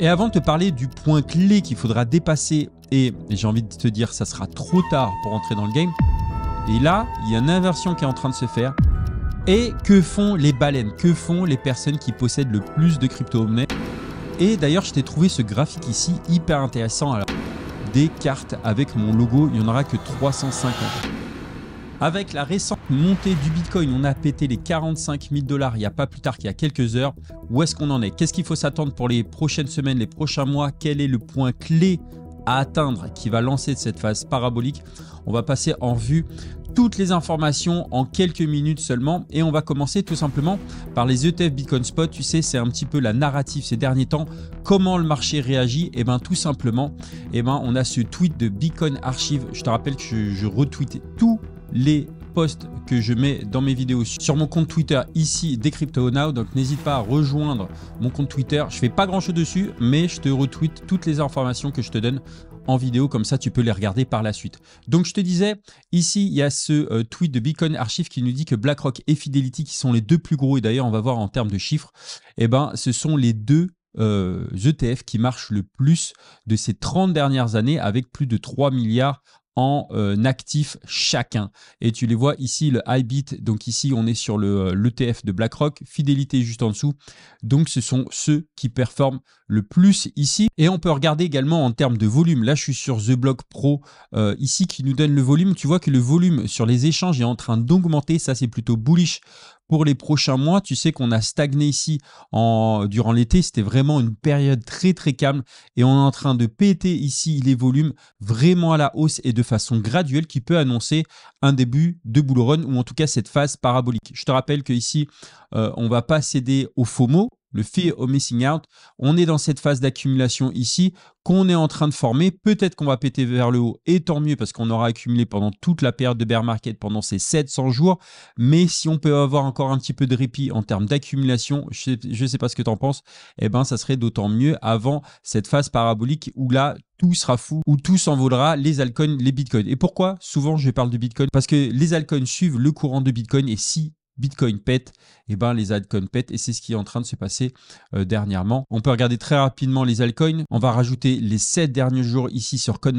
Et avant de te parler du point clé qu'il faudra dépasser, et j'ai envie de te dire, ça sera trop tard pour entrer dans le game, et là, il y a une inversion qui est en train de se faire. Et que font les baleines Que font les personnes qui possèdent le plus de crypto Et d'ailleurs, je t'ai trouvé ce graphique ici hyper intéressant. Alors, des cartes avec mon logo, il n'y en aura que 350. Avec la récente montée du Bitcoin, on a pété les 45 000 dollars il n'y a pas plus tard qu'il y a quelques heures. Où est-ce qu'on en est Qu'est-ce qu'il faut s'attendre pour les prochaines semaines, les prochains mois Quel est le point clé à atteindre qui va lancer cette phase parabolique On va passer en vue toutes les informations en quelques minutes seulement et on va commencer tout simplement par les ETF Bitcoin Spot. Tu sais, c'est un petit peu la narrative ces derniers temps. Comment le marché réagit Eh bien tout simplement, et eh ben, on a ce tweet de Bitcoin Archive. Je te rappelle que je, retweete tout les posts que je mets dans mes vidéos sur mon compte Twitter ici Now. Donc n'hésite pas à rejoindre mon compte Twitter. Je fais pas grand chose dessus, mais je te retweet toutes les informations que je te donne en vidéo, comme ça tu peux les regarder par la suite. Donc je te disais, ici il y a ce euh, tweet de Beacon Archive qui nous dit que BlackRock et Fidelity, qui sont les deux plus gros, et d'ailleurs on va voir en termes de chiffres, eh ben, ce sont les deux ETF euh, e qui marchent le plus de ces 30 dernières années avec plus de 3 milliards en euh, actif chacun. Et tu les vois ici, le high beat donc ici on est sur le euh, l'ETF de BlackRock, fidélité juste en dessous. Donc ce sont ceux qui performent le plus ici. Et on peut regarder également en termes de volume. Là je suis sur The Block Pro euh, ici qui nous donne le volume. Tu vois que le volume sur les échanges est en train d'augmenter. Ça c'est plutôt bullish pour les prochains mois. Tu sais qu'on a stagné ici en, durant l'été. C'était vraiment une période très très calme et on est en train de péter ici les volumes vraiment à la hausse et de façon graduelle qui peut annoncer un début de bull run ou en tout cas cette phase parabolique. Je te rappelle que ici, ne euh, on va pas céder au FOMO, le fear of missing out. On est dans cette phase d'accumulation ici qu'on est en train de former. Peut-être qu'on va péter vers le haut et tant mieux parce qu'on aura accumulé pendant toute la période de bear market pendant ces 700 jours. Mais si on peut avoir encore un petit peu de répit en termes d'accumulation, je ne sais pas ce que tu en penses, eh ben, ça serait d'autant mieux avant cette phase parabolique où là, tout sera fou, où tout s'envolera, les altcoins, les bitcoins. Et pourquoi souvent je parle de bitcoin Parce que les altcoins suivent le courant de bitcoin et si Bitcoin pète, et eh ben les altcoins pètent et c'est ce qui est en train de se passer euh, dernièrement. On peut regarder très rapidement les altcoins. On va rajouter les 7 derniers jours ici sur Cap,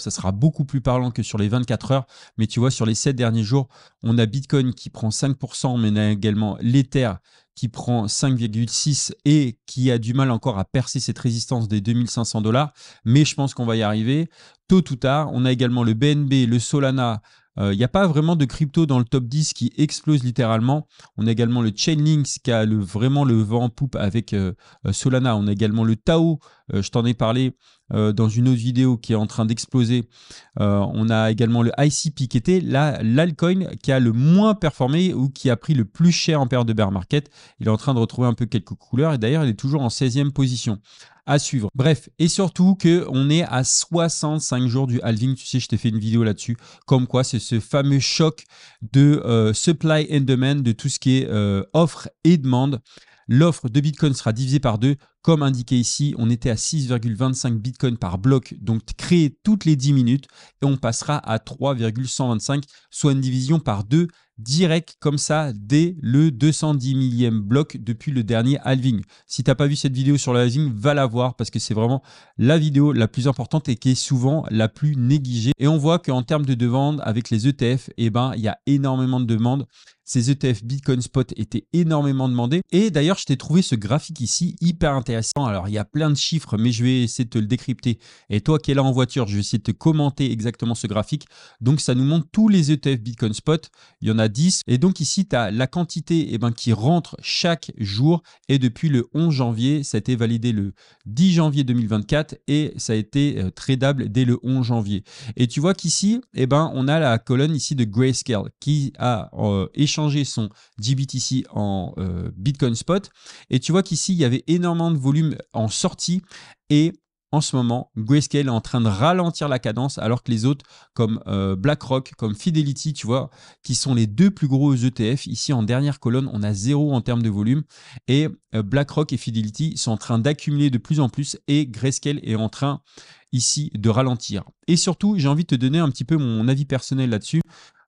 Ça sera beaucoup plus parlant que sur les 24 heures. Mais tu vois, sur les 7 derniers jours, on a Bitcoin qui prend 5%, mais on a également l'Ether qui prend 5,6 et qui a du mal encore à percer cette résistance des 2500 dollars. Mais je pense qu'on va y arriver tôt ou tard. On a également le BNB, le Solana, il euh, n'y a pas vraiment de crypto dans le top 10 qui explose littéralement. On a également le Chainlink qui a vraiment le vent en poupe avec euh, euh, Solana. On a également le Tao, je t'en ai parlé dans une autre vidéo qui est en train d'exploser. on a également le ICP qui était l'alcoin qui a le moins performé ou qui a pris le plus cher en paire de bear market. Il est en train de retrouver un peu quelques couleurs et d'ailleurs il est toujours en 16e position suivre. Bref, et surtout que on est à 65 jours du halving. Tu sais, je t'ai fait une vidéo là-dessus, comme quoi c'est ce fameux choc de euh, supply and demand, de tout ce qui est euh, offre et demande. L'offre de Bitcoin sera divisée par deux. Comme indiqué ici, on était à 6,25 Bitcoin par bloc, donc créé toutes les 10 minutes, et on passera à 3,125, soit une division par deux direct comme ça dès le 210 millième bloc depuis le dernier halving. Si tu n'as pas vu cette vidéo sur le halving, va la voir parce que c'est vraiment la vidéo la plus importante et qui est souvent la plus négligée. Et on voit qu'en termes de demande avec les ETF, eh ben, il y a énormément de demandes. Ces ETF Bitcoin Spot étaient énormément demandés. Et d'ailleurs, je t'ai trouvé ce graphique ici hyper intéressant. Alors, il y a plein de chiffres, mais je vais essayer de te le décrypter. Et toi qui es là en voiture, je vais essayer de te commenter exactement ce graphique. Donc, ça nous montre tous les ETF Bitcoin Spot. Il y en a 10. Et donc, ici, tu as la quantité et eh ben, qui rentre chaque jour. Et depuis le 11 janvier, ça a été validé le 10 janvier 2024 et ça a été euh, tradable dès le 11 janvier. Et tu vois qu'ici, eh ben, on a la colonne ici de Grayscale qui a euh, changer son GBTC en euh, Bitcoin Spot. Et tu vois qu'ici, il y avait énormément de volume en sortie et en ce moment, Grayscale est en train de ralentir la cadence alors que les autres comme euh, BlackRock, comme Fidelity, tu vois, qui sont les deux plus gros ETF, ici en dernière colonne, on a zéro en termes de volume et euh, BlackRock et Fidelity sont en train d'accumuler de plus en plus et Grayscale est en train ici de ralentir. Et surtout, j'ai envie de te donner un petit peu mon avis personnel là-dessus.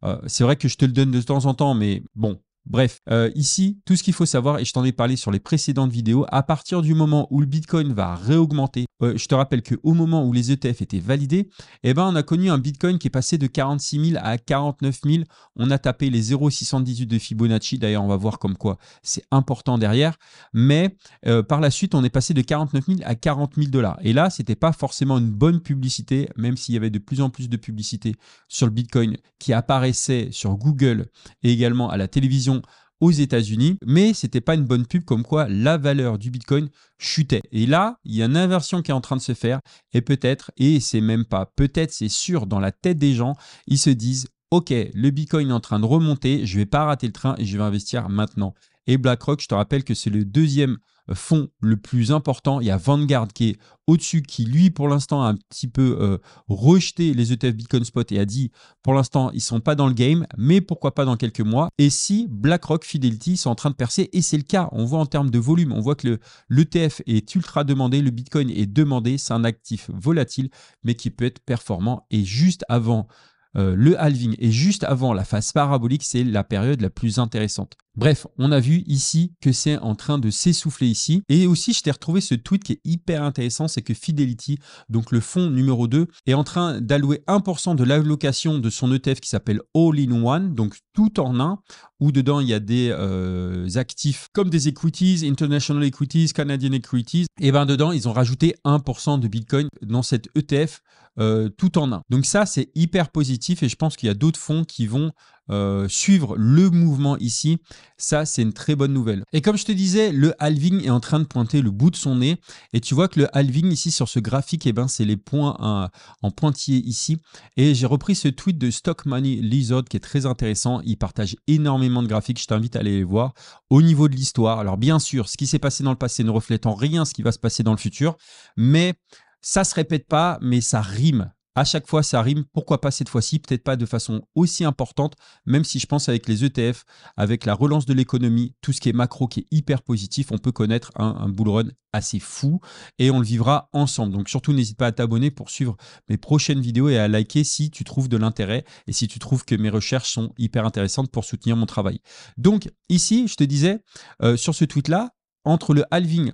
Euh, c'est vrai que je te le donne de temps en temps, mais bon, Bref, euh, ici, tout ce qu'il faut savoir, et je t'en ai parlé sur les précédentes vidéos, à partir du moment où le Bitcoin va réaugmenter, euh, je te rappelle qu'au moment où les ETF étaient validés, eh ben, on a connu un Bitcoin qui est passé de 46 000 à 49 000. On a tapé les 0,618 de Fibonacci, d'ailleurs on va voir comme quoi c'est important derrière, mais euh, par la suite on est passé de 49 000 à 40 000 dollars. Et là, ce n'était pas forcément une bonne publicité, même s'il y avait de plus en plus de publicité sur le Bitcoin qui apparaissait sur Google et également à la télévision aux États-Unis, mais c'était pas une bonne pub comme quoi la valeur du Bitcoin chutait. Et là, il y a une inversion qui est en train de se faire et peut-être, et c'est même pas, peut-être c'est sûr dans la tête des gens, ils se disent OK, le Bitcoin est en train de remonter, je vais pas rater le train et je vais investir maintenant. Et BlackRock, je te rappelle que c'est le deuxième euh, fonds le plus important. Il y a Vanguard qui est au-dessus, qui lui, pour l'instant, a un petit peu euh, rejeté les ETF Bitcoin Spot et a dit, pour l'instant, ils ne sont pas dans le game, mais pourquoi pas dans quelques mois. Et si BlackRock Fidelity sont en train de percer, et c'est le cas, on voit en termes de volume, on voit que l'ETF est ultra demandé, le Bitcoin est demandé, c'est un actif volatile, mais qui peut être performant. Et juste avant euh, le halving et juste avant la phase parabolique, c'est la période la plus intéressante. Bref, on a vu ici que c'est en train de s'essouffler ici. Et aussi, je t'ai retrouvé ce tweet qui est hyper intéressant, c'est que Fidelity, donc le fonds numéro 2, est en train d'allouer 1% de l'allocation de son ETF qui s'appelle All in One, donc tout en un, où dedans il y a des euh, actifs comme des equities, international equities, Canadian equities. Et ben dedans, ils ont rajouté 1% de Bitcoin dans cet ETF euh, tout en un. Donc ça, c'est hyper positif et je pense qu'il y a d'autres fonds qui vont euh, suivre le mouvement ici, ça c'est une très bonne nouvelle. Et comme je te disais, le halving est en train de pointer le bout de son nez et tu vois que le halving ici sur ce graphique, et eh ben, c'est les points hein, en pointillés ici. Et j'ai repris ce tweet de Stock Money Lizard qui est très intéressant. Il partage énormément de graphiques, je t'invite à aller les voir. Au niveau de l'histoire, alors bien sûr, ce qui s'est passé dans le passé ne reflète en rien ce qui va se passer dans le futur, mais ça se répète pas, mais ça rime. À chaque fois, ça rime. Pourquoi pas cette fois-ci Peut-être pas de façon aussi importante, même si je pense avec les ETF, avec la relance de l'économie, tout ce qui est macro qui est hyper positif, on peut connaître un, un bull run assez fou et on le vivra ensemble. Donc surtout, n'hésite pas à t'abonner pour suivre mes prochaines vidéos et à liker si tu trouves de l'intérêt et si tu trouves que mes recherches sont hyper intéressantes pour soutenir mon travail. Donc ici, je te disais, euh, sur ce tweet-là, entre le halving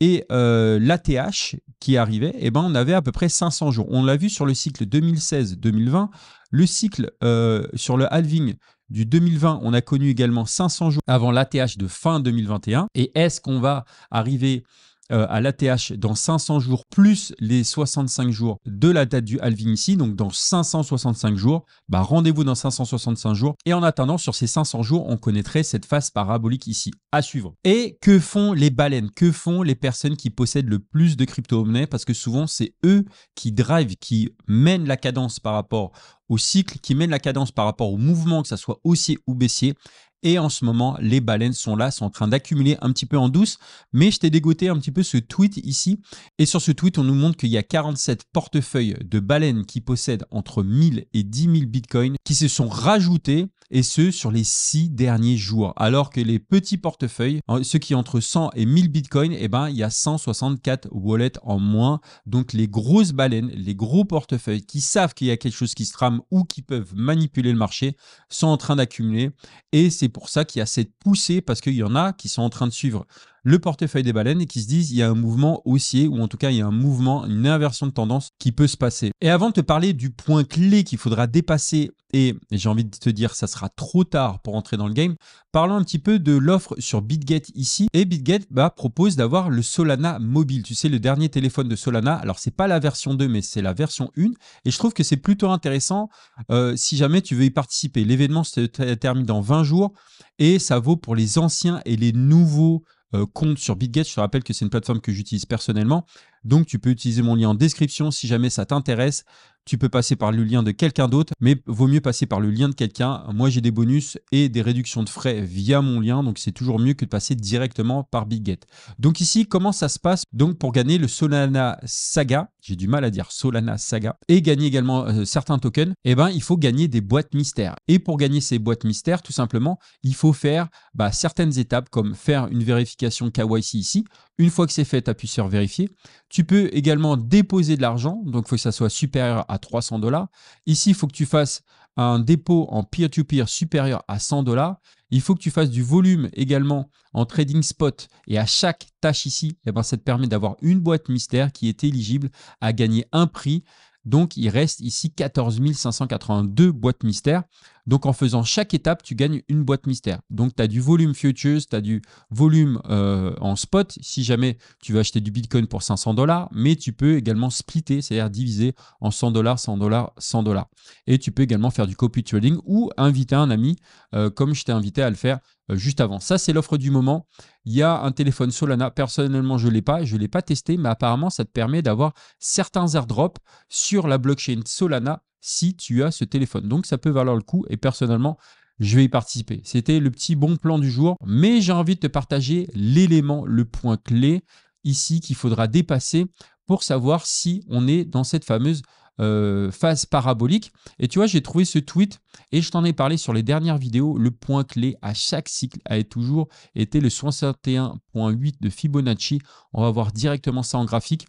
et euh, l'ATH qui arrivait, eh ben, on avait à peu près 500 jours. On l'a vu sur le cycle 2016-2020, le cycle euh, sur le halving du 2020, on a connu également 500 jours avant l'ATH de fin 2021. Et est-ce qu'on va arriver euh, à l'ATH dans 500 jours plus les 65 jours de la date du halving ici, donc dans 565 jours, bah rendez-vous dans 565 jours. Et en attendant, sur ces 500 jours, on connaîtrait cette phase parabolique ici à suivre. Et que font les baleines Que font les personnes qui possèdent le plus de crypto-monnaies Parce que souvent, c'est eux qui drive, qui mènent la cadence par rapport au cycle, qui mènent la cadence par rapport au mouvement, que ça soit haussier ou baissier. Et en ce moment, les baleines sont là, sont en train d'accumuler un petit peu en douce. Mais je t'ai dégoté un petit peu ce tweet ici. Et sur ce tweet, on nous montre qu'il y a 47 portefeuilles de baleines qui possèdent entre 1000 et 10 000 bitcoins qui se sont rajoutés et ce sur les six derniers jours. Alors que les petits portefeuilles, hein, ceux qui entre 100 et 1000 bitcoins, eh ben, il y a 164 wallets en moins. Donc les grosses baleines, les gros portefeuilles qui savent qu'il y a quelque chose qui se trame ou qui peuvent manipuler le marché sont en train d'accumuler et c'est c'est pour ça qu'il y a cette poussée, parce qu'il y en a qui sont en train de suivre le portefeuille des baleines et qui se disent il y a un mouvement haussier ou en tout cas il y a un mouvement, une inversion de tendance qui peut se passer. Et avant de te parler du point clé qu'il faudra dépasser et j'ai envie de te dire ça sera trop tard pour entrer dans le game, parlons un petit peu de l'offre sur BitGet ici et BitGet bah, propose d'avoir le Solana mobile. Tu sais le dernier téléphone de Solana, alors c'est pas la version 2 mais c'est la version 1 et je trouve que c'est plutôt intéressant euh, si jamais tu veux y participer. L'événement se termine dans 20 jours et ça vaut pour les anciens et les nouveaux euh, compte sur BitGet. Je te rappelle que c'est une plateforme que j'utilise personnellement. Donc tu peux utiliser mon lien en description si jamais ça t'intéresse. Tu peux passer par le lien de quelqu'un d'autre, mais vaut mieux passer par le lien de quelqu'un. Moi, j'ai des bonus et des réductions de frais via mon lien, donc c'est toujours mieux que de passer directement par BigGet. Donc ici, comment ça se passe Donc pour gagner le Solana Saga, j'ai du mal à dire Solana Saga, et gagner également euh, certains tokens, eh ben il faut gagner des boîtes mystères. Et pour gagner ces boîtes mystères, tout simplement, il faut faire bah, certaines étapes comme faire une vérification KYC ici. Une fois que c'est fait, tu appuies sur vérifier. Tu peux également déposer de l'argent, donc il faut que ça soit supérieur à 300 dollars. Ici, il faut que tu fasses un dépôt en peer-to-peer supérieur à 100 dollars. Il faut que tu fasses du volume également en trading spot. Et à chaque tâche ici, eh ben, ça te permet d'avoir une boîte mystère qui est éligible à gagner un prix. Donc, il reste ici 14 582 boîtes mystères. Donc en faisant chaque étape, tu gagnes une boîte mystère. Donc tu as du volume futures, tu as du volume euh, en spot si jamais tu veux acheter du Bitcoin pour 500 dollars, mais tu peux également splitter, c'est-à-dire diviser en 100 dollars, 100 dollars, 100 dollars. Et tu peux également faire du copy trading ou inviter un ami euh, comme je t'ai invité à le faire euh, juste avant. Ça, c'est l'offre du moment. Il y a un téléphone Solana. Personnellement, je ne l'ai pas. Je ne l'ai pas testé, mais apparemment, ça te permet d'avoir certains airdrops sur la blockchain Solana si tu as ce téléphone. Donc ça peut valoir le coup et personnellement, je vais y participer. C'était le petit bon plan du jour, mais j'ai envie de te partager l'élément, le point clé ici qu'il faudra dépasser pour savoir si on est dans cette fameuse euh, phase parabolique. Et tu vois, j'ai trouvé ce tweet et je t'en ai parlé sur les dernières vidéos. Le point clé à chaque cycle a toujours été le 61.8 de Fibonacci. On va voir directement ça en graphique.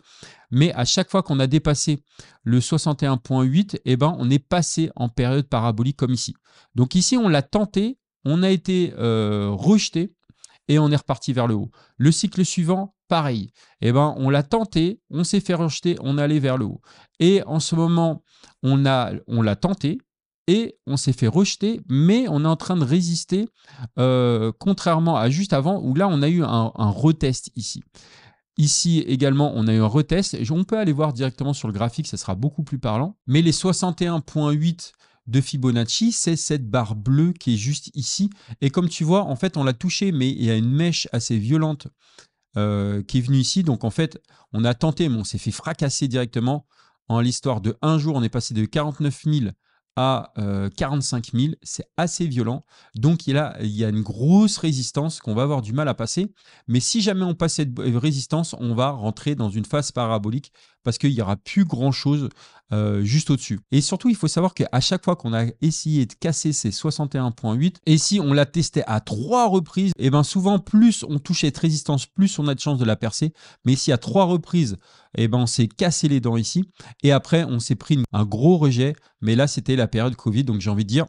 Mais à chaque fois qu'on a dépassé le 61.8, eh ben, on est passé en période parabolique comme ici. Donc ici, on l'a tenté, on a été euh, rejeté et on est reparti vers le haut. Le cycle suivant, pareil. Eh ben, on l'a tenté, on s'est fait rejeter, on allait vers le haut. Et en ce moment, on a, on l'a tenté et on s'est fait rejeter, mais on est en train de résister, euh, contrairement à juste avant où là on a eu un, un retest ici. Ici également, on a eu un retest. On peut aller voir directement sur le graphique, ça sera beaucoup plus parlant. Mais les 61.8 de Fibonacci, c'est cette barre bleue qui est juste ici. Et comme tu vois, en fait, on l'a touché, mais il y a une mèche assez violente euh, qui est venue ici. Donc, en fait, on a tenté, mais on s'est fait fracasser directement. En l'histoire de un jour, on est passé de 49 000 à 45 euh, 000. C'est assez violent. Donc, il il y a une grosse résistance qu'on va avoir du mal à passer. Mais si jamais on passe cette résistance, on va rentrer dans une phase parabolique parce qu'il n'y aura plus grand chose euh, juste au-dessus. Et surtout, il faut savoir qu'à chaque fois qu'on a essayé de casser ces 61.8, et si on la testé à trois reprises, et eh ben souvent, plus on touche cette résistance, plus on a de chances de la percer. Mais si à trois reprises, et eh ben on s'est cassé les dents ici, et après, on s'est pris un gros rejet. Mais là, c'était la période Covid, donc j'ai envie de dire,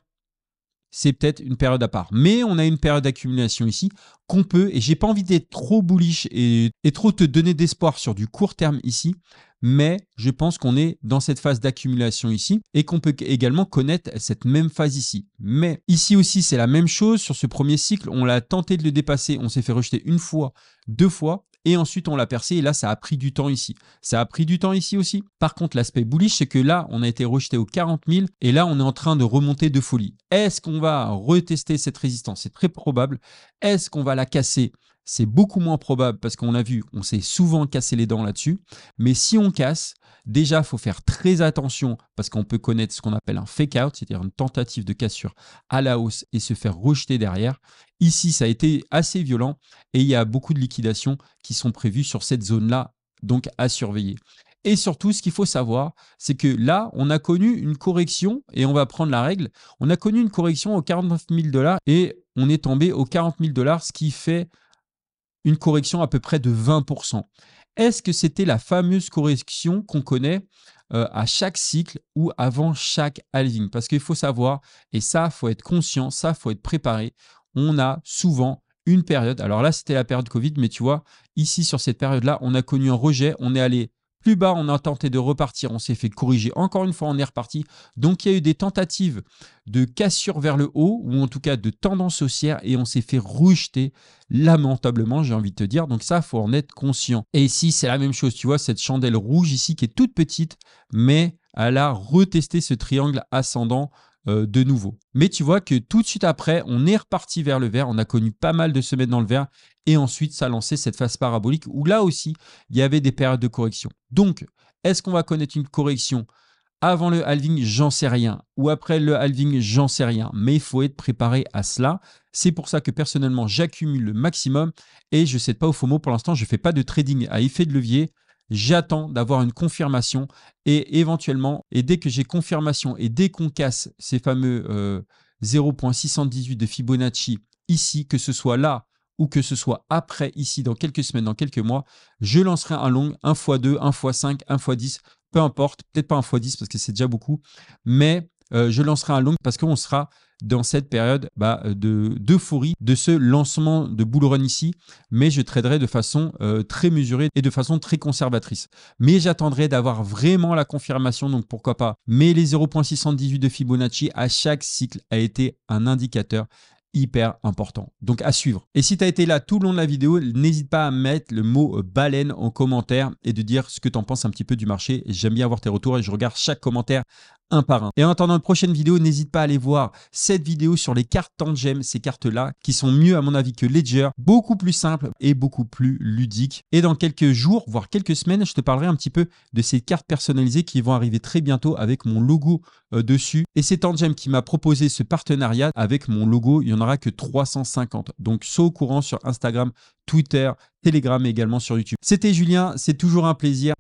c'est peut-être une période à part. Mais on a une période d'accumulation ici qu'on peut, et j'ai pas envie d'être trop bullish et, et, trop te donner d'espoir sur du court terme ici, mais je pense qu'on est dans cette phase d'accumulation ici et qu'on peut également connaître cette même phase ici. Mais ici aussi, c'est la même chose. Sur ce premier cycle, on l'a tenté de le dépasser, on s'est fait rejeter une fois, deux fois, et ensuite on l'a percé et là ça a pris du temps ici. Ça a pris du temps ici aussi. Par contre l'aspect bullish c'est que là on a été rejeté aux 40 000 et là on est en train de remonter de folie. Est-ce qu'on va retester cette résistance C'est très probable. Est-ce qu'on va la casser c'est beaucoup moins probable parce qu'on a vu, on s'est souvent cassé les dents là-dessus. Mais si on casse, déjà, il faut faire très attention parce qu'on peut connaître ce qu'on appelle un fake out, c'est-à-dire une tentative de cassure à la hausse et se faire rejeter derrière. Ici, ça a été assez violent et il y a beaucoup de liquidations qui sont prévues sur cette zone-là, donc à surveiller. Et surtout, ce qu'il faut savoir, c'est que là, on a connu une correction, et on va prendre la règle, on a connu une correction aux 49 000 dollars et on est tombé aux 40 000 dollars, ce qui fait une correction à peu près de 20%. Est-ce que c'était la fameuse correction qu'on connaît euh, à chaque cycle ou avant chaque halving Parce qu'il faut savoir, et ça, faut être conscient, ça, faut être préparé, on a souvent une période, alors là c'était la période Covid, mais tu vois, ici sur cette période-là, on a connu un rejet, on est allé plus bas, on a tenté de repartir, on s'est fait corriger. Encore une fois, on est reparti. Donc, il y a eu des tentatives de cassure vers le haut, ou en tout cas de tendance haussière, et on s'est fait rejeter lamentablement, j'ai envie de te dire. Donc, ça, faut en être conscient. Et ici, c'est la même chose. Tu vois, cette chandelle rouge ici qui est toute petite, mais elle a retesté ce triangle ascendant euh, de nouveau. Mais tu vois que tout de suite après, on est reparti vers le vert. On a connu pas mal de semaines dans le vert. Et ensuite, ça a lancé cette phase parabolique où là aussi, il y avait des périodes de correction. Donc, est-ce qu'on va connaître une correction avant le halving, j'en sais rien. Ou après le halving, j'en sais rien. Mais il faut être préparé à cela. C'est pour ça que personnellement, j'accumule le maximum et je ne cède pas au FOMO. Pour l'instant, je ne fais pas de trading à effet de levier. J'attends d'avoir une confirmation et éventuellement, et dès que j'ai confirmation et dès qu'on casse ces fameux 0.618 euh, de Fibonacci ici, que ce soit là ou que ce soit après ici, dans quelques semaines, dans quelques mois, je lancerai un long 1 x 2, 1 x 5, 1 x 10, peu importe, peut-être pas 1 x 10 parce que c'est déjà beaucoup, mais euh, je lancerai un long parce qu'on sera dans cette période bah, euh, d'euphorie de, ce lancement de bull run ici, mais je traderai de façon euh, très mesurée et de façon très conservatrice. Mais j'attendrai d'avoir vraiment la confirmation, donc pourquoi pas. Mais les 0.618 de Fibonacci à chaque cycle a été un indicateur hyper important. Donc à suivre. Et si tu as été là tout le long de la vidéo, n'hésite pas à mettre le mot baleine en commentaire et de dire ce que tu en penses un petit peu du marché. J'aime bien avoir tes retours et je regarde chaque commentaire un par un. Et en attendant une prochaine vidéo, n'hésite pas à aller voir cette vidéo sur les cartes tangem, ces cartes-là, qui sont mieux à mon avis que Ledger, beaucoup plus simples et beaucoup plus ludiques. Et dans quelques jours, voire quelques semaines, je te parlerai un petit peu de ces cartes personnalisées qui vont arriver très bientôt avec mon logo euh, dessus. Et c'est Tangem qui m'a proposé ce partenariat avec mon logo. Il n'y en aura que 350. Donc, saut au courant sur Instagram, Twitter, Telegram et également sur YouTube. C'était Julien, c'est toujours un plaisir.